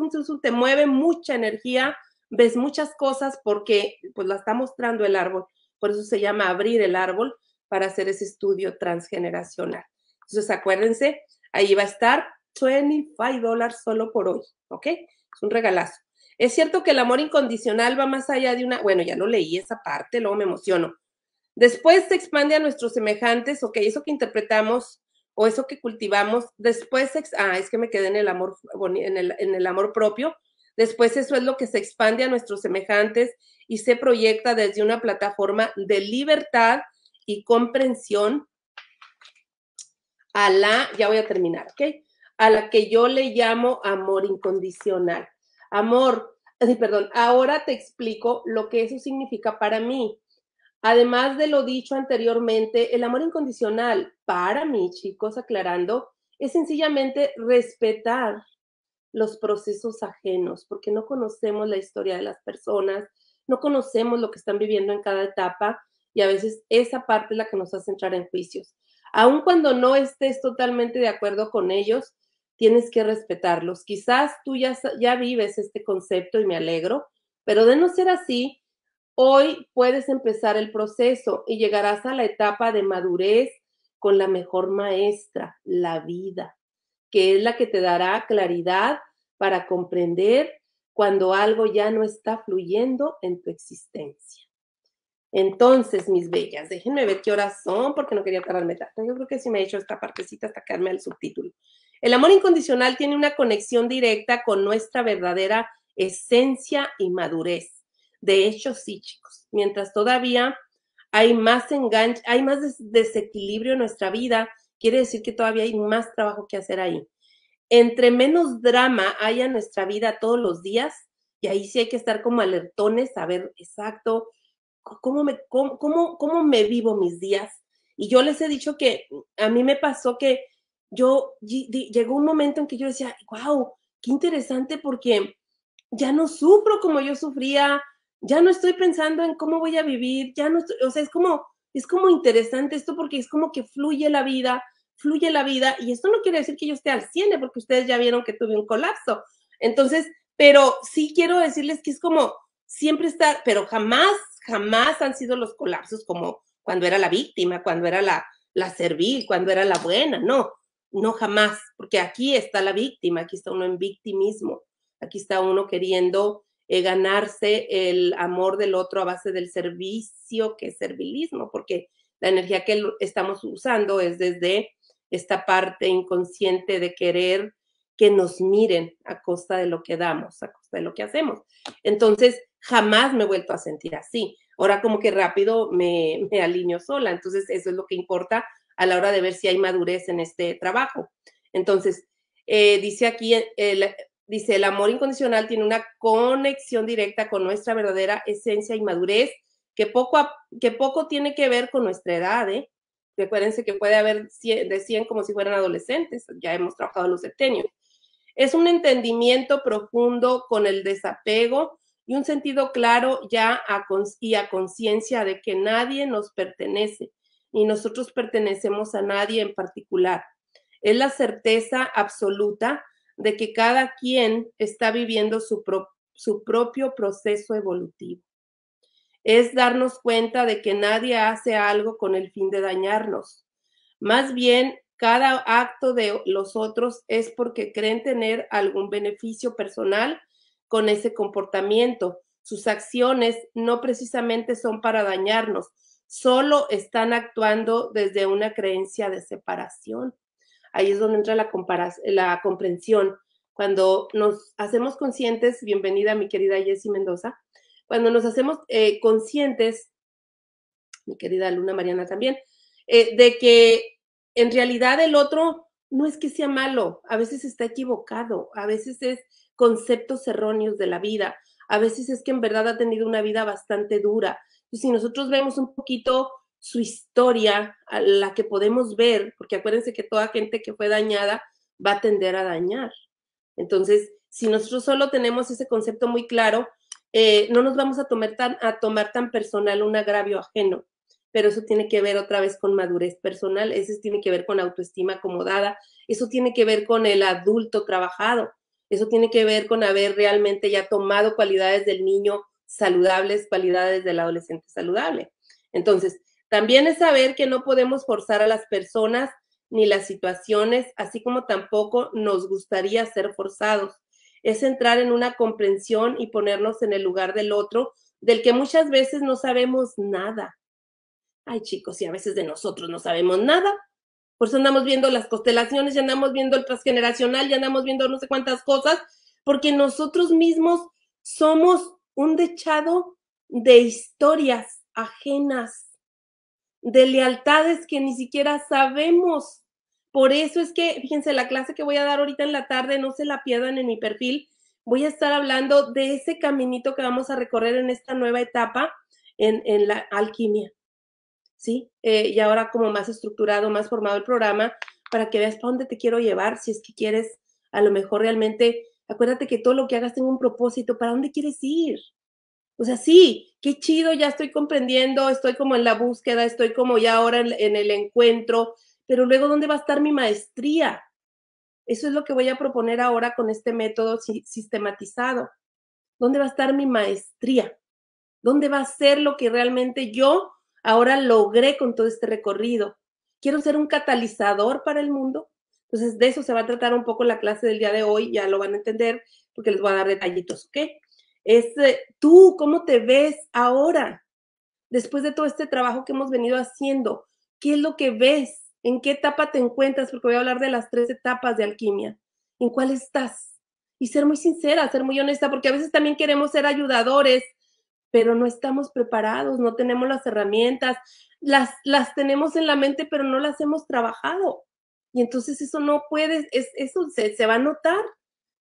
te mueve mucha energía ves muchas cosas porque pues la está mostrando el árbol. Por eso se llama abrir el árbol para hacer ese estudio transgeneracional. Entonces acuérdense, ahí va a estar 25 dólares solo por hoy, ¿ok? Es un regalazo. Es cierto que el amor incondicional va más allá de una, bueno, ya lo leí esa parte, luego me emociono. Después se expande a nuestros semejantes, ok, eso que interpretamos o eso que cultivamos, después, ah, es que me quedé en el amor, en en el amor propio, Después eso es lo que se expande a nuestros semejantes y se proyecta desde una plataforma de libertad y comprensión a la, ya voy a terminar, ¿ok? A la que yo le llamo amor incondicional. Amor, perdón, ahora te explico lo que eso significa para mí. Además de lo dicho anteriormente, el amor incondicional para mí, chicos, aclarando, es sencillamente respetar los procesos ajenos, porque no conocemos la historia de las personas, no conocemos lo que están viviendo en cada etapa y a veces esa parte es la que nos hace entrar en juicios. Aun cuando no estés totalmente de acuerdo con ellos, tienes que respetarlos. Quizás tú ya, ya vives este concepto y me alegro, pero de no ser así, hoy puedes empezar el proceso y llegarás a la etapa de madurez con la mejor maestra, la vida que es la que te dará claridad para comprender cuando algo ya no está fluyendo en tu existencia. Entonces, mis bellas, déjenme ver qué horas son porque no quería tardarme tanto. Yo creo que sí me he hecho esta partecita hasta quedarme al subtítulo. El amor incondicional tiene una conexión directa con nuestra verdadera esencia y madurez. De hecho, sí, chicos, mientras todavía hay más hay más desequilibrio en nuestra vida, quiere decir que todavía hay más trabajo que hacer ahí. Entre menos drama haya en nuestra vida todos los días, y ahí sí hay que estar como alertones, saber exacto cómo me, cómo, cómo, me vivo mis días. Y yo les he dicho que a mí me pasó que yo llegó un momento en que yo decía, wow, qué interesante porque ya no sufro como yo sufría, ya no estoy pensando en cómo voy a vivir, ya no o sea, es como, es como interesante esto porque es como que fluye la vida fluye la vida y esto no quiere decir que yo esté al 100, eh, porque ustedes ya vieron que tuve un colapso. Entonces, pero sí quiero decirles que es como siempre está, pero jamás, jamás han sido los colapsos como cuando era la víctima, cuando era la, la servil, cuando era la buena, no, no jamás, porque aquí está la víctima, aquí está uno en victimismo, aquí está uno queriendo eh, ganarse el amor del otro a base del servicio, que es servilismo, porque la energía que estamos usando es desde esta parte inconsciente de querer que nos miren a costa de lo que damos, a costa de lo que hacemos. Entonces, jamás me he vuelto a sentir así. Ahora como que rápido me, alineo sola. Entonces, eso es lo que importa a la hora de ver si hay madurez en este trabajo. Entonces, eh, dice aquí, eh, dice, el amor incondicional tiene una conexión directa con nuestra verdadera esencia y madurez, que poco, que poco tiene que ver con nuestra edad, ¿eh? Recuérdense que puede haber de 100 como si fueran adolescentes, ya hemos trabajado los septenios. Es un entendimiento profundo con el desapego y un sentido claro ya a y a conciencia de que nadie nos pertenece, y nosotros pertenecemos a nadie en particular. Es la certeza absoluta de que cada quien está viviendo su, su propio proceso evolutivo es darnos cuenta de que nadie hace algo con el fin de dañarnos. Más bien, cada acto de los otros es porque creen tener algún beneficio personal con ese comportamiento. Sus acciones no precisamente son para dañarnos, solo están actuando desde una creencia de separación. Ahí es donde entra la, la comprensión. Cuando nos hacemos conscientes, bienvenida mi querida Jessie Mendoza, cuando nos hacemos eh, conscientes, mi querida Luna Mariana también, eh, de que en realidad el otro no es que sea malo, a veces está equivocado, a veces es conceptos erróneos de la vida, a veces es que en verdad ha tenido una vida bastante dura. si nosotros vemos un poquito su historia, a la que podemos ver, porque acuérdense que toda gente que fue dañada va a tender a dañar. Entonces, si nosotros solo tenemos ese concepto muy claro, eh, no nos vamos a tomar, tan, a tomar tan personal un agravio ajeno, pero eso tiene que ver otra vez con madurez personal, eso tiene que ver con autoestima acomodada, eso tiene que ver con el adulto trabajado, eso tiene que ver con haber realmente ya tomado cualidades del niño saludables, cualidades del adolescente saludable. Entonces, también es saber que no podemos forzar a las personas ni las situaciones, así como tampoco nos gustaría ser forzados es entrar en una comprensión y ponernos en el lugar del otro, del que muchas veces no sabemos nada. Ay, chicos, y a veces de nosotros no sabemos nada. Por eso andamos viendo las constelaciones, ya andamos viendo el transgeneracional, ya andamos viendo no sé cuántas cosas, porque nosotros mismos somos un dechado de historias ajenas, de lealtades que ni siquiera sabemos por eso es que, fíjense, la clase que voy a dar ahorita en la tarde, no se la pierdan en mi perfil, voy a estar hablando de ese caminito que vamos a recorrer en esta nueva etapa en, la alquimia. ¿Sí? Eh, y ahora como más estructurado, más formado el programa, para que veas para dónde te quiero llevar, si es que quieres, a lo mejor realmente, acuérdate que todo lo que hagas tiene un propósito, ¿para dónde quieres ir? O sea, sí, qué chido, ya estoy comprendiendo, estoy como en la búsqueda, estoy como ya ahora en el encuentro, pero luego ¿dónde va a estar mi maestría? Eso es lo que voy a proponer ahora con este método sistematizado. ¿Dónde va a estar mi maestría? ¿Dónde va a ser lo que realmente yo ahora logré con todo este recorrido? ¿Quiero ser un catalizador para el mundo? Entonces, de eso se va a tratar un poco la clase del día de hoy, ya lo van a entender porque les voy a dar detallitos, ¿ok? Es eh, tú, ¿cómo te ves ahora? Después de todo este trabajo que hemos venido haciendo, ¿qué es lo que ves? ¿En qué etapa te encuentras? Porque voy a hablar de las tres etapas de alquimia. ¿En cuál estás? Y ser muy sincera, ser muy honesta, porque a veces también queremos ser ayudadores, pero no estamos preparados, no tenemos las herramientas, las, las tenemos en la mente, pero no las hemos trabajado. Y entonces eso no puedes, eso se, va a notar.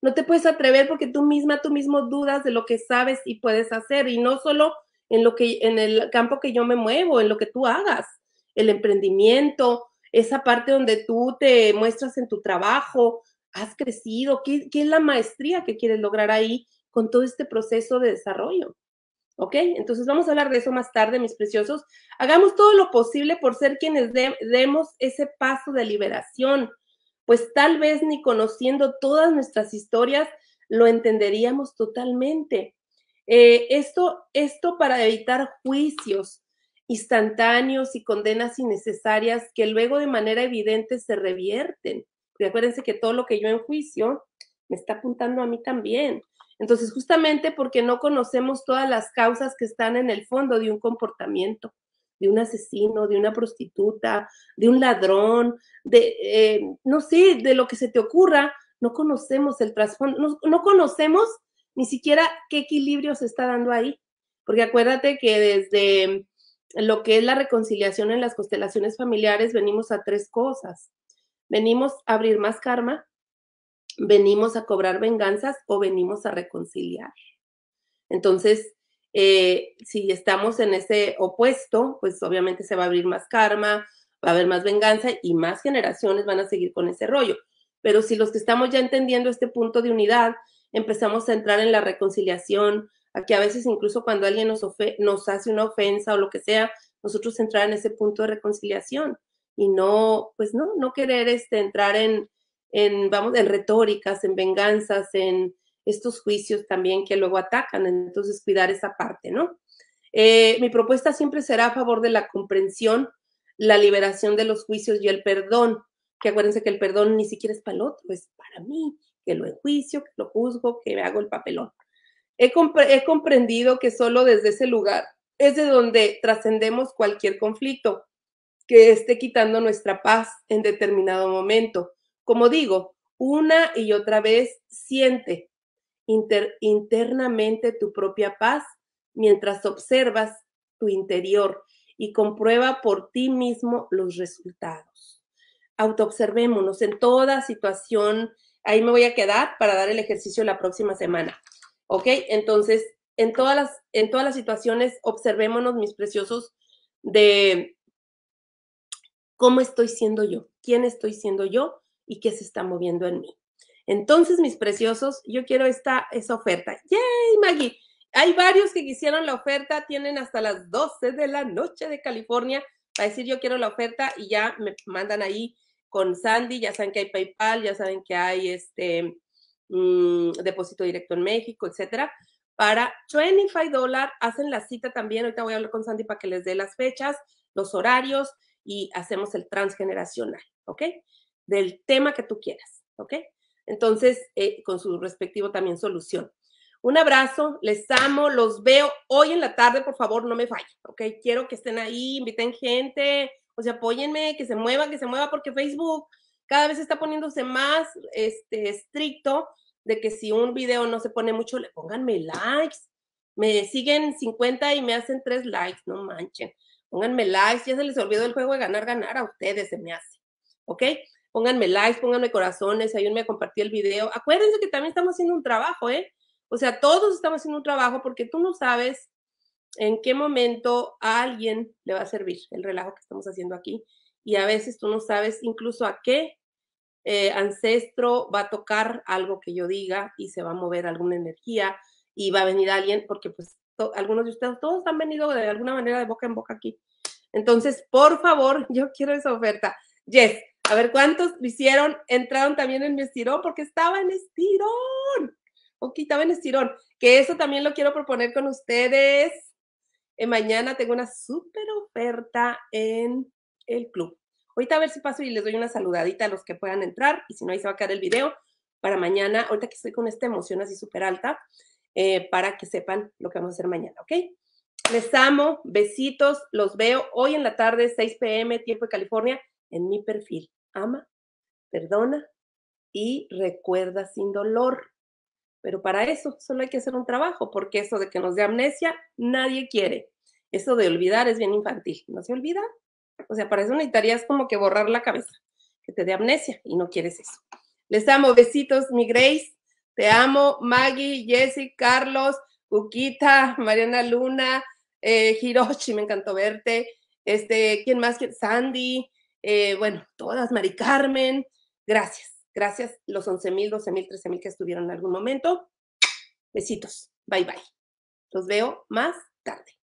No te puedes atrever porque tú misma, tú mismo dudas de lo que sabes y puedes hacer, y no solo en lo que, en el campo que yo me muevo, en lo que tú hagas, el emprendimiento, esa parte donde tú te muestras en tu trabajo, has crecido, ¿qué, es la maestría que quieres lograr ahí con todo este proceso de desarrollo? ¿Ok? Entonces vamos a hablar de eso más tarde, mis preciosos. Hagamos todo lo posible por ser quienes demos ese paso de liberación, pues tal vez ni conociendo todas nuestras historias lo entenderíamos totalmente. Eh, esto, esto para evitar juicios, instantáneos y condenas innecesarias que luego de manera evidente se revierten. Porque acuérdense que todo lo que yo enjuicio me está apuntando a mí también. Entonces, justamente porque no conocemos todas las causas que están en el fondo de un comportamiento, de un asesino, de una prostituta, de un ladrón, de, eh, no sé, de lo que se te ocurra, no conocemos el trasfondo, no, no conocemos ni siquiera qué equilibrio se está dando ahí. Porque acuérdate que desde lo que es la reconciliación en las constelaciones familiares, venimos a tres cosas. Venimos a abrir más karma, venimos a cobrar venganzas o venimos a reconciliar. Entonces, eh, si estamos en ese opuesto, pues obviamente se va a abrir más karma, va a haber más venganza y más generaciones van a seguir con ese rollo. Pero si los que estamos ya entendiendo este punto de unidad, empezamos a entrar en la reconciliación, a a veces incluso cuando alguien nos, hace una ofensa o lo que sea, nosotros entrar en ese punto de reconciliación y no, pues no, no querer este, entrar en, en, vamos, en retóricas, en venganzas, en estos juicios también que luego atacan, entonces cuidar esa parte, ¿no? Eh, mi propuesta siempre será a favor de la comprensión, la liberación de los juicios y el perdón, que acuérdense que el perdón ni siquiera es para el otro, es para mí, que lo enjuicio, que lo juzgo, que me hago el papelón. He, comprendido que solo desde ese lugar es de donde trascendemos cualquier conflicto que esté quitando nuestra paz en determinado momento. Como digo, una y otra vez siente internamente tu propia paz mientras observas tu interior y comprueba por ti mismo los resultados. Autoobservémonos en toda situación. Ahí me voy a quedar para dar el ejercicio la próxima semana. ¿Ok? Entonces, en todas las, en todas las situaciones, observémonos, mis preciosos, de cómo estoy siendo yo, quién estoy siendo yo y qué se está moviendo en mí. Entonces, mis preciosos, yo quiero esta, esa oferta. ¡Yay, Maggie! Hay varios que quisieron la oferta, tienen hasta las 12 de la noche de California para decir yo quiero la oferta y ya me mandan ahí con Sandy, ya saben que hay PayPal, ya saben que hay este Mm, depósito directo en México, etcétera. Para 25 hacen la cita también. Ahorita voy a hablar con Sandy para que les dé las fechas, los horarios y hacemos el transgeneracional, ¿ok? Del tema que tú quieras, ¿ok? Entonces, eh, con su respectivo también solución. Un abrazo, les amo, los veo hoy en la tarde, por favor, no me fallen, ¿ok? Quiero que estén ahí, inviten gente, o sea, apóyenme, que se mueva, que se mueva, porque Facebook cada vez está poniéndose más este, estricto de que si un video no se pone mucho, le pónganme likes. Me siguen 50 y me hacen 3 likes, no manchen. Pónganme likes, ya se les olvidó el juego de ganar, ganar a ustedes, se me hace. ¿Ok? Pónganme likes, pónganme corazones, ayúdenme a compartir el video. Acuérdense que también estamos haciendo un trabajo, ¿eh? O sea, todos estamos haciendo un trabajo porque tú no sabes en qué momento a alguien le va a servir el relajo que estamos haciendo aquí y a veces tú no sabes incluso a qué eh, ancestro va a tocar algo que yo diga y se va a mover alguna energía y va a venir alguien, porque pues algunos de ustedes, todos han venido de alguna manera de boca en boca aquí. Entonces, por favor, yo quiero esa oferta. Yes, a ver cuántos hicieron, entraron también en mi estirón, porque estaba en estirón. Ok, estaba en estirón. Que eso también lo quiero proponer con ustedes. Eh, mañana tengo una súper oferta en el club. Ahorita a ver si paso y les doy una saludadita a los que puedan entrar y si no, ahí se va a quedar el video para mañana, ahorita que estoy con esta emoción así súper alta, eh, para que sepan lo que vamos a hacer mañana, ¿ok? Les amo, besitos, los veo hoy en la tarde, 6 pm, tiempo de California, en mi perfil. Ama, perdona y recuerda sin dolor. Pero para eso solo hay que hacer un trabajo, porque eso de que nos dé amnesia, nadie quiere. Eso de olvidar es bien infantil. No se olvida, o sea, para eso necesitarías como que borrar la cabeza, que te dé amnesia y no quieres eso. Les amo, besitos, mi Grace. Te amo, Maggie, Jesse, Carlos, Cuquita, Mariana Luna, eh, Hiroshi, me encantó verte. Este, ¿quién más? Sandy, eh, bueno, todas, Mari Carmen. Gracias, gracias, los 11 mil, 12 mil, 13 mil que estuvieron en algún momento. Besitos, bye bye. Los veo más tarde.